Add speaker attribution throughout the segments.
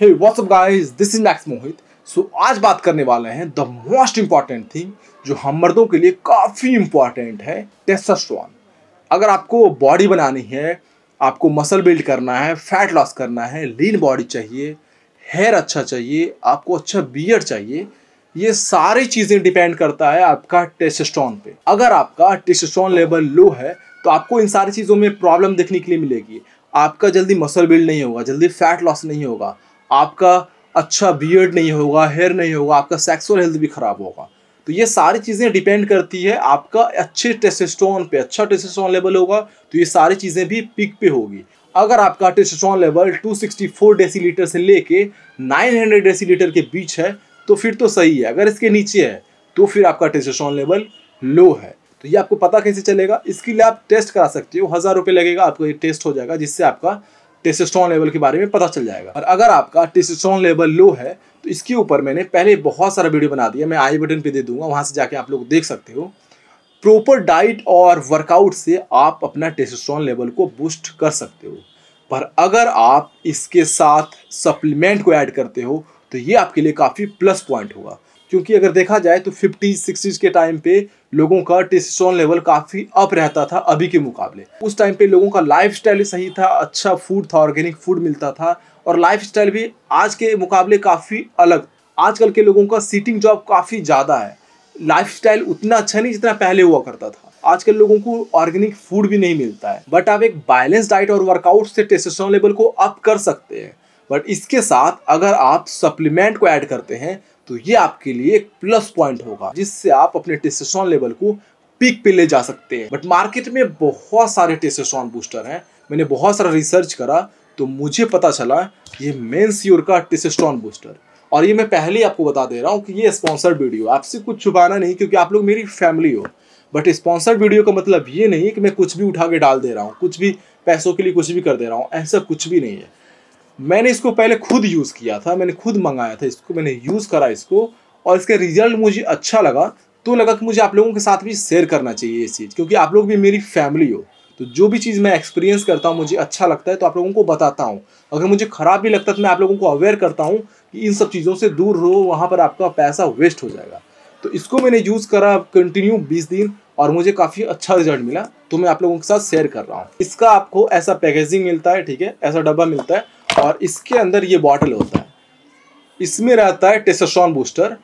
Speaker 1: what's up guys? This is Max Mohit so आज बात करने वाले हैं द मोस्ट इंपॉर्टेंट थिंग जो हम मर्दों के लिए काफ़ी इंपॉर्टेंट है टेस्टोस्टेरोन अगर आपको बॉडी बनानी है आपको मसल बिल्ड करना है फैट लॉस करना है लीन बॉडी चाहिए हेयर अच्छा चाहिए आपको अच्छा बियर चाहिए ये सारी चीज़ें डिपेंड करता है आपका टेस्टोस्टेरोन पे अगर आपका टेस्टोस्टेरोन लेवल लो है तो आपको इन सारी चीज़ों में प्रॉब्लम देखने के लिए मिलेगी आपका जल्दी मसल बिल्ड नहीं होगा जल्दी फैट लॉस नहीं होगा आपका अच्छा बियर्ड नहीं होगा हेयर नहीं होगा आपका सेक्सुअल हेल्थ भी ख़राब होगा तो ये सारी चीज़ें डिपेंड करती है आपका अच्छे टेस्टोस्टेरोन पे अच्छा टेस्टोस्टेरोन लेवल होगा तो ये सारी चीज़ें भी पिक पे होगी अगर आपका टेस्टोस्टेरोन लेवल 264 डेसीलीटर से लेके 900 डेसीलीटर के बीच है तो फिर तो सही है अगर इसके नीचे है तो फिर आपका टेस्टोस्टेरोन लेवल लो है तो ये आपको पता कैसे चलेगा इसके लिए आप टेस्ट करा सकते हो हज़ार रुपये लगेगा आपको ये टेस्ट हो जाएगा जिससे आपका टेस्टोस्टेरोन लेवल के बारे में पता चल जाएगा और अगर आपका टेस्टोस्टेरोन लेवल लो है तो इसके ऊपर मैंने पहले बहुत सारा वीडियो बना दिया मैं आई बटन पे दे दूंगा वहाँ से जाके आप लोग देख सकते हो प्रॉपर डाइट और वर्कआउट से आप अपना टेस्टोस्टेरोन लेवल को बूस्ट कर सकते हो पर अगर आप इसके साथ सप्लीमेंट को ऐड करते हो तो ये आपके लिए काफ़ी प्लस पॉइंट होगा क्योंकि अगर देखा जाए तो फिफ्टीज सिक्सटीज़ के टाइम पे लोगों का टेस्टोस्टेरोन लेवल काफ़ी अप रहता था अभी के मुकाबले उस टाइम पे लोगों का लाइफस्टाइल सही था अच्छा फूड था ऑर्गेनिक फूड मिलता था और लाइफस्टाइल भी आज के मुकाबले काफ़ी अलग आजकल के लोगों का सीटिंग जॉब काफ़ी ज़्यादा है स्टाइल उतना अच्छा नहीं जितना पहले हुआ करता था आजकल लोगों को ऑर्गेनिक फूड भी नहीं मिलता है बट आप एक बैलेंस डाइट और वर्कआउट से टेस्टोस्टेरोन लेवल को अप कर सकते हैं बट इसके साथ अगर आप सप्लीमेंट को ऐड करते हैं तो ये आपके लिए एक प्लस पॉइंट होगा जिससे आप अपने टेस्टोस्टेरोन लेवल को पीक पे ले जा सकते हैं बट मार्केट में बहुत सारे टेस्टोस्टेरोन बूस्टर हैं मैंने बहुत सारा रिसर्च करा तो मुझे पता चला ये मेन स्योर का टेस्टोस्टेरोन बूस्टर और ये मैं पहले ही आपको बता दे रहा हूँ कि ये स्पॉन्सर्ड वीडियो आपसे कुछ छुपाना नहीं क्योंकि आप लोग मेरी फैमिली हो बट स्पॉन्सर्ड वीडियो का मतलब ये नहीं है कि मैं कुछ भी उठा के डाल दे रहा हूँ कुछ भी पैसों के लिए कुछ भी कर दे रहा हूँ ऐसा कुछ भी नहीं है मैंने इसको पहले खुद यूज़ किया था मैंने खुद मंगाया था इसको मैंने यूज़ करा इसको और इसका रिजल्ट मुझे अच्छा लगा तो लगा कि मुझे आप लोगों के साथ भी शेयर करना चाहिए ये चीज़ क्योंकि आप लोग भी मेरी फैमिली हो तो जो भी चीज़ मैं एक्सपीरियंस करता हूँ मुझे अच्छा लगता है तो आप लोगों को बताता हूँ अगर मुझे ख़राब भी लगता है तो मैं आप लोगों को अवेयर करता हूँ कि इन सब चीज़ों से दूर रहो वहाँ पर आपका पैसा वेस्ट हो जाएगा तो इसको मैंने यूज़ करा कंटिन्यू बीस दिन और मुझे काफ़ी अच्छा रिजल्ट मिला तो मैं आप लोगों के साथ शेयर कर रहा हूँ इसका आपको ऐसा पैकेजिंग मिलता है ठीक है ऐसा डब्बा मिलता है और इसके अंदर ये बॉटल होता है इसमें रहता है टेस्टोस्टेरोन बूस्टर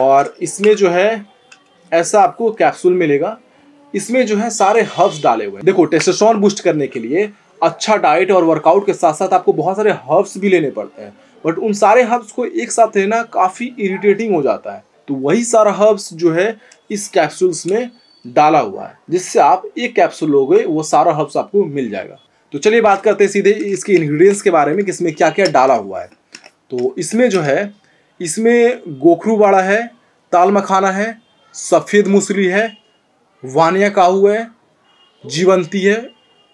Speaker 1: और इसमें जो है ऐसा आपको कैप्सूल मिलेगा इसमें जो है सारे हर्ब्स डाले हुए हैं देखो टेस्टोस्टेरोन बूस्ट करने के लिए अच्छा डाइट और वर्कआउट के साथ साथ आपको बहुत सारे हर्ब्स भी लेने पड़ते हैं बट उन सारे हर्ब्स को एक साथ लेना काफ़ी इरिटेटिंग हो जाता है तो वही सारा हर्ब्स जो है इस कैप्सूल्स में डाला हुआ है जिससे आप एक कैप्सूल लोगे वो सारा हर्ब्स आपको मिल जाएगा तो चलिए बात करते हैं सीधे इसके इंग्रेडिएंट्स के बारे में कि इसमें क्या क्या डाला हुआ है तो इसमें जो है इसमें गोखरू बाड़ा है ताल मखाना है सफ़ेद मूसली है वानिया काहू है जीवंती है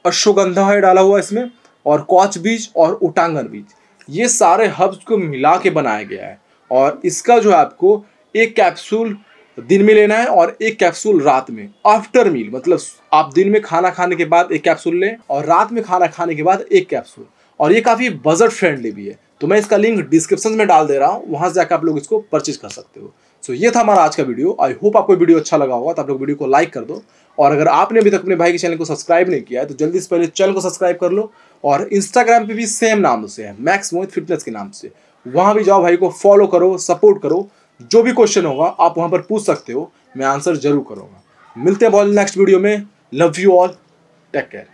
Speaker 1: अश्वगंधा है डाला हुआ इसमें और कॉच बीज और उटांगन बीज ये सारे हब्स को मिला के बनाया गया है और इसका जो है आपको एक कैप्सूल दिन में लेना है और एक कैप्सूल रात में आफ्टर मील मतलब आप दिन में खाना खाने के बाद एक कैप्सूल लें और रात में खाना खाने के बाद एक कैप्सूल और ये काफ़ी बजट फ्रेंडली भी है तो मैं इसका लिंक डिस्क्रिप्शन में डाल दे रहा हूँ वहाँ से जाकर आप लोग इसको परचेज कर सकते हो सो so, ये था हमारा आज का वीडियो आई होप आपको वीडियो अच्छा लगा होगा तो आप लोग वीडियो को लाइक कर दो और अगर आपने अभी तक अपने भाई के चैनल को सब्सक्राइब नहीं किया है तो जल्दी से पहले चैनल को सब्सक्राइब कर लो और इंस्टाग्राम पे भी सेम नाम से है मैक्स मोहित फिटनेस के नाम से वहाँ भी जाओ भाई को फॉलो करो सपोर्ट करो जो भी क्वेश्चन होगा आप वहाँ पर पूछ सकते हो मैं आंसर जरूर करूँगा मिलते हैं बहुत नेक्स्ट वीडियो में love you all take care